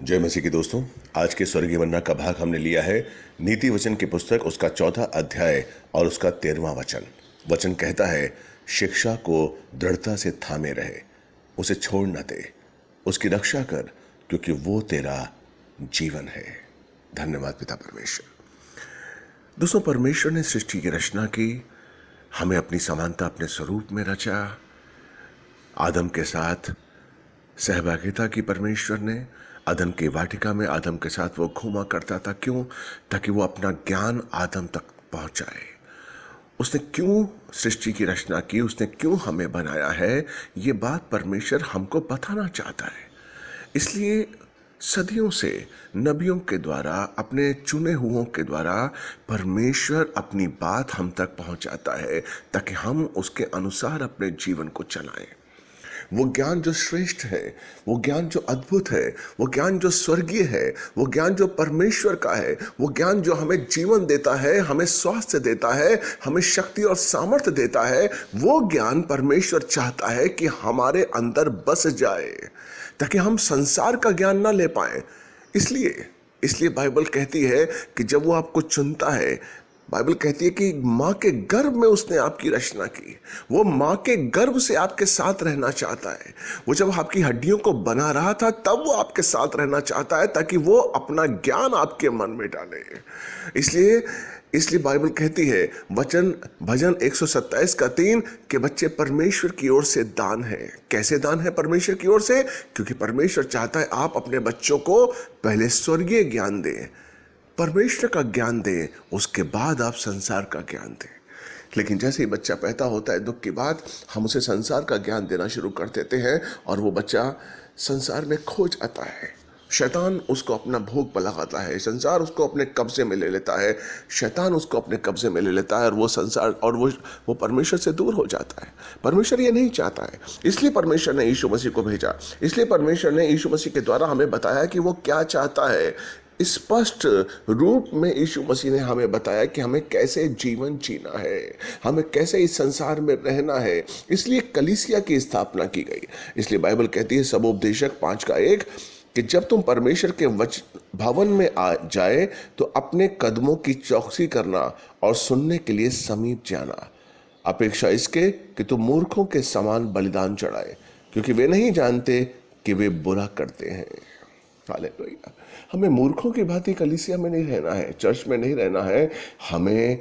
जय मसीह के दोस्तों आज के स्वर्गीय मन्ना का भाग हमने लिया है नीति वचन की पुस्तक उसका चौथा अध्याय और उसका तेरहवा वचन वचन कहता है शिक्षा को दृढ़ता से थामे रहे उसे छोड़ न दे उसकी रक्षा कर क्योंकि वो तेरा जीवन है धन्यवाद पिता परमेश्वर दोस्तों परमेश्वर ने सृष्टि की रचना की हमें अपनी समानता अपने स्वरूप में रचा आदम के साथ सहभागिता की परमेश्वर ने आदम की वाटिका में आदम के साथ वो घूमा करता था क्यों ताकि वो अपना ज्ञान आदम तक पहुंचाए उसने क्यों सृष्टि की रचना की उसने क्यों हमें बनाया है ये बात परमेश्वर हमको बताना चाहता है इसलिए सदियों से नबियों के द्वारा अपने चुने हुओं के द्वारा परमेश्वर अपनी बात हम तक पहुंचाता है ताकि हम उसके अनुसार अपने जीवन को चलाएं वो ज्ञान जो श्रेष्ठ है वो ज्ञान जो अद्भुत है वो ज्ञान जो स्वर्गीय है वो ज्ञान जो परमेश्वर का है वो ज्ञान जो हमें जीवन देता है हमें स्वास्थ्य देता है हमें शक्ति और सामर्थ्य देता है वो ज्ञान परमेश्वर चाहता है कि हमारे अंदर बस जाए ताकि हम संसार का ज्ञान ना ले पाए इसलिए इसलिए बाइबल कहती है कि जब वो आपको चुनता है बाइबल कहती है कि माँ के गर्भ में उसने आपकी रचना की वो माँ के गर्भ से आपके साथ रहना चाहता है वो जब आपकी हड्डियों को बना रहा था तब वो आपके साथ रहना चाहता है ताकि वो अपना ज्ञान आपके मन में डाले इसलिए इसलिए बाइबल कहती है वचन भजन एक का तीन के बच्चे परमेश्वर की ओर से दान है कैसे दान है परमेश्वर की ओर से क्योंकि परमेश्वर चाहता है आप अपने बच्चों को पहले स्वर्गीय ज्ञान दें परमेश्वर का ज्ञान दें उसके बाद आप संसार का ज्ञान दें लेकिन जैसे ही बच्चा पैदा होता है दुख की बात हम उसे संसार का ज्ञान देना शुरू कर देते हैं और वो बच्चा संसार में खो जाता है शैतान उसको अपना भोग पलगाता है संसार उसको अपने कब्जे में ले लेता है शैतान उसको अपने कब्जे में ले लेता है और वो संसार और वो वो परमेश्वर से दूर हो जाता है परमेश्वर ये नहीं चाहता है इसलिए परमेश्वर ने यीशु मसीह को भेजा इसलिए परमेश्वर ने यीशु मसीह के द्वारा हमें बताया कि वो क्या चाहता है स्पष्ट रूप में यीशु मसीह ने हमें बताया कि हमें कैसे जीवन जीना है हमें कैसे इस संसार में रहना है इसलिए कलिसिया की स्थापना की गई इसलिए बाइबल कहती है सबोपदेशक पांच का एक कि जब तुम परमेश्वर के वच भवन में आ जाए तो अपने कदमों की चौकसी करना और सुनने के लिए समीप जाना अपेक्षा इसके कि तुम मूर्खों के समान बलिदान चढ़ाए क्योंकि वे नहीं जानते कि वे बुरा करते हैं हालेलुया तो हमें मूर्खों की भांति कलिसिया में नहीं रहना है चर्च में नहीं रहना है हमें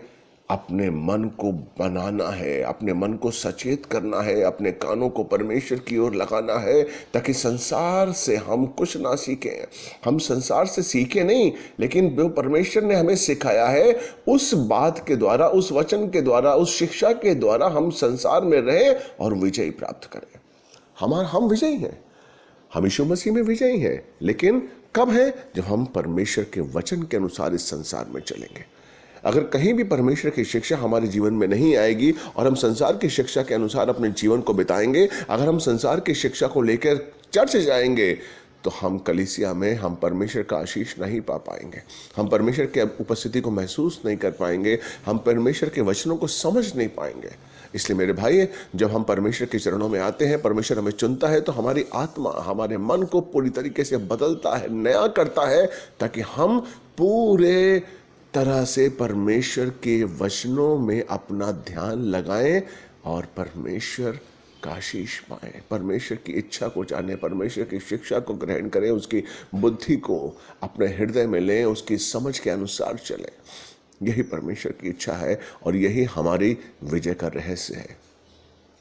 अपने मन को बनाना है अपने मन को सचेत करना है अपने कानों को परमेश्वर की ओर लगाना है ताकि संसार से हम कुछ ना सीखें हम संसार से सीखे नहीं लेकिन जो परमेश्वर ने हमें सिखाया है उस बात के द्वारा उस वचन के द्वारा उस शिक्षा के द्वारा हम संसार में रहें और विजय प्राप्त करें हमारा हम विजयी हैं हम यीशु मसीह में विजयी हैं लेकिन कब है जब हम परमेश्वर के वचन के अनुसार इस संसार में चलेंगे अगर कहीं भी परमेश्वर की शिक्षा हमारे जीवन में नहीं आएगी और हम संसार की शिक्षा के अनुसार अपने जीवन को बिताएंगे अगर हम संसार की शिक्षा को लेकर चर्च जाएंगे तो हम कलिसिया में हम परमेश्वर का आशीष नहीं पा पाएंगे हम परमेश्वर के उपस्थिति को महसूस नहीं कर पाएंगे हम परमेश्वर के वचनों को समझ नहीं पाएंगे इसलिए मेरे भाई जब हम परमेश्वर के चरणों में आते हैं परमेश्वर हमें चुनता है तो हमारी आत्मा हमारे मन को पूरी तरीके से बदलता है नया करता है ताकि हम पूरे तरह से परमेश्वर के वचनों में अपना ध्यान लगाएं और परमेश्वर का आशीष परमेश्वर की इच्छा को जाने परमेश्वर की शिक्षा को ग्रहण करें उसकी बुद्धि को अपने हृदय में लें उसकी समझ के अनुसार चलें यही परमेश्वर की इच्छा है और यही हमारी विजय का रहस्य है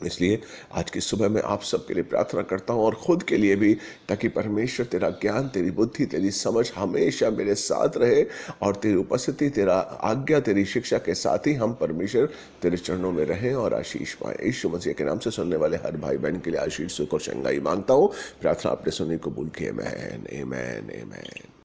इसलिए आज की सुबह मैं आप सबके लिए प्रार्थना करता हूँ और ख़ुद के लिए भी ताकि परमेश्वर तेरा ज्ञान तेरी बुद्धि तेरी समझ हमेशा मेरे साथ रहे और तेरी उपस्थिति तेरा आज्ञा तेरी शिक्षा के साथ ही हम परमेश्वर तेरे चरणों में रहें और आशीष पाएँ ईश्व मसीह के नाम से सुनने वाले हर भाई बहन के लिए आशीष सुख और चंगाई मांगता हूँ प्रार्थना अपने सुनने को भूल के man a man a man